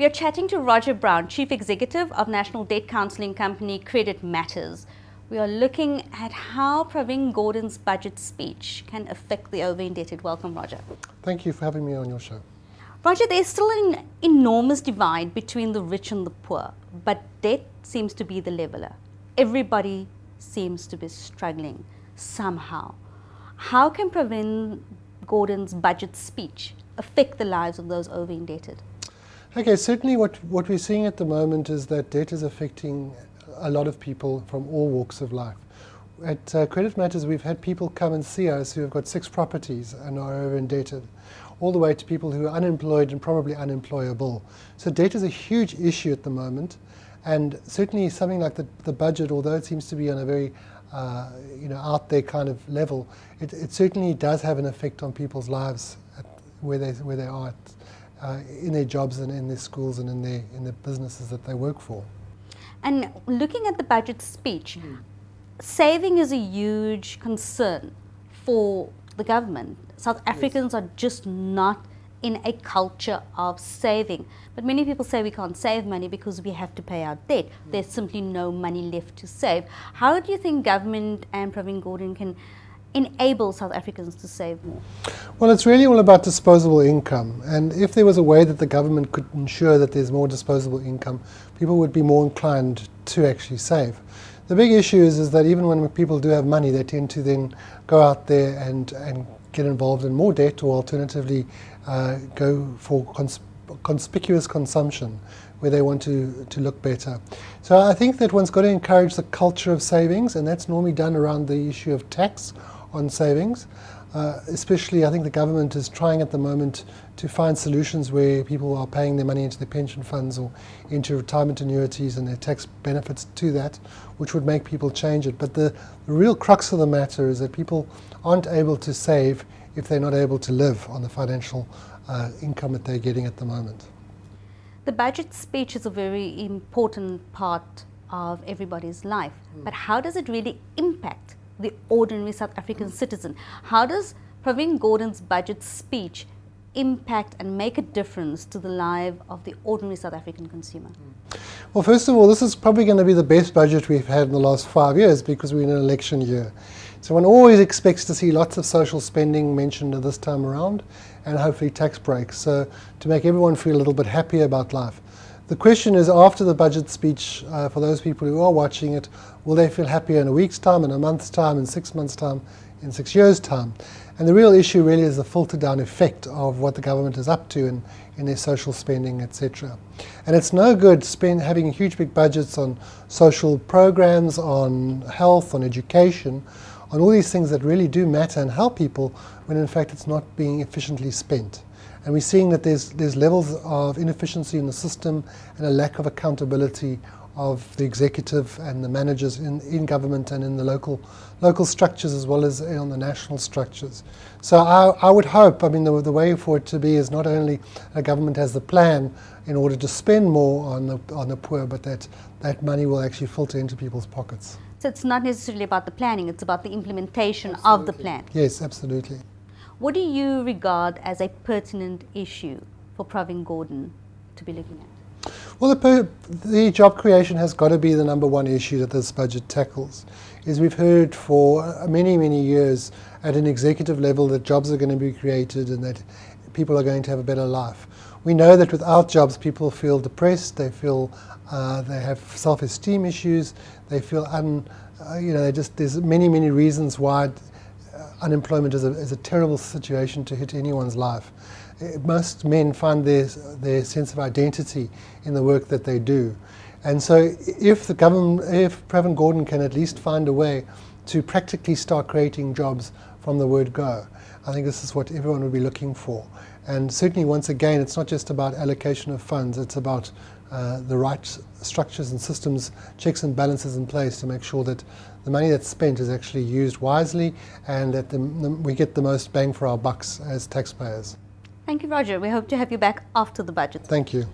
We are chatting to Roger Brown, Chief Executive of National Debt Counseling Company Credit Matters. We are looking at how Praveen Gordon's budget speech can affect the over-indebted. Welcome, Roger. Thank you for having me on your show. Roger, there's still an enormous divide between the rich and the poor, but debt seems to be the leveler. Everybody seems to be struggling somehow. How can Praveen Gordon's budget speech affect the lives of those over-indebted? Okay, certainly what, what we're seeing at the moment is that debt is affecting a lot of people from all walks of life. At uh, Credit Matters, we've had people come and see us who have got six properties and are over indebted, all the way to people who are unemployed and probably unemployable. So debt is a huge issue at the moment, and certainly something like the, the budget, although it seems to be on a very uh, you know, out there kind of level, it, it certainly does have an effect on people's lives where they, where they are at, uh, in their jobs and in their schools and in their, in the businesses that they work for. And looking at the budget speech, mm. saving is a huge concern for the government. South Africans yes. are just not in a culture of saving. But many people say we can't save money because we have to pay our debt. Mm. There's simply no money left to save. How do you think government and Pravin Gordon can enable South Africans to save more? Well, it's really all about disposable income. And if there was a way that the government could ensure that there's more disposable income, people would be more inclined to actually save. The big issue is, is that even when people do have money, they tend to then go out there and, and get involved in more debt or alternatively uh, go for cons conspicuous consumption where they want to, to look better. So I think that one's got to encourage the culture of savings, and that's normally done around the issue of tax on savings. Uh, especially, I think the government is trying at the moment to find solutions where people are paying their money into their pension funds or into retirement annuities and their tax benefits to that, which would make people change it. But the, the real crux of the matter is that people aren't able to save if they're not able to live on the financial uh, income that they're getting at the moment. The budget speech is a very important part of everybody's life, mm. but how does it really impact the ordinary South African citizen. How does Praveen Gordon's budget speech impact and make a difference to the life of the ordinary South African consumer? Well, first of all, this is probably going to be the best budget we've had in the last five years because we're in an election year. So one always expects to see lots of social spending mentioned this time around and hopefully tax breaks so to make everyone feel a little bit happier about life. The question is after the budget speech, uh, for those people who are watching it, will they feel happier in a week's time, in a month's time, in six months' time, in six years' time? And the real issue really is the filter down effect of what the government is up to in, in their social spending, etc. And it's no good spend, having huge big budgets on social programs, on health, on education, on all these things that really do matter and help people when in fact it's not being efficiently spent. And we're seeing that there's, there's levels of inefficiency in the system and a lack of accountability of the executive and the managers in, in government and in the local local structures as well as on the national structures. So I, I would hope, I mean, the, the way for it to be is not only a government has the plan in order to spend more on the, on the poor, but that that money will actually filter into people's pockets. So it's not necessarily about the planning, it's about the implementation absolutely. of the plan. Yes, absolutely. What do you regard as a pertinent issue for Pravin Gordon to be looking at? Well, the, the job creation has got to be the number one issue that this budget tackles. Is we've heard for many, many years at an executive level that jobs are going to be created and that people are going to have a better life. We know that without jobs, people feel depressed, they feel uh, they have self-esteem issues, they feel un, uh, you know, they just there's many many reasons why uh, unemployment is a, is a terrible situation to hit anyone's life. It, uh, most men find their, their sense of identity in the work that they do. And so if the government, if Pravin Gordon can at least find a way to practically start creating jobs from the word go, I think this is what everyone would be looking for. And certainly, once again, it's not just about allocation of funds, it's about uh, the right structures and systems, checks and balances in place to make sure that the money that's spent is actually used wisely and that the, the, we get the most bang for our bucks as taxpayers. Thank you, Roger. We hope to have you back after the budget. Thank you.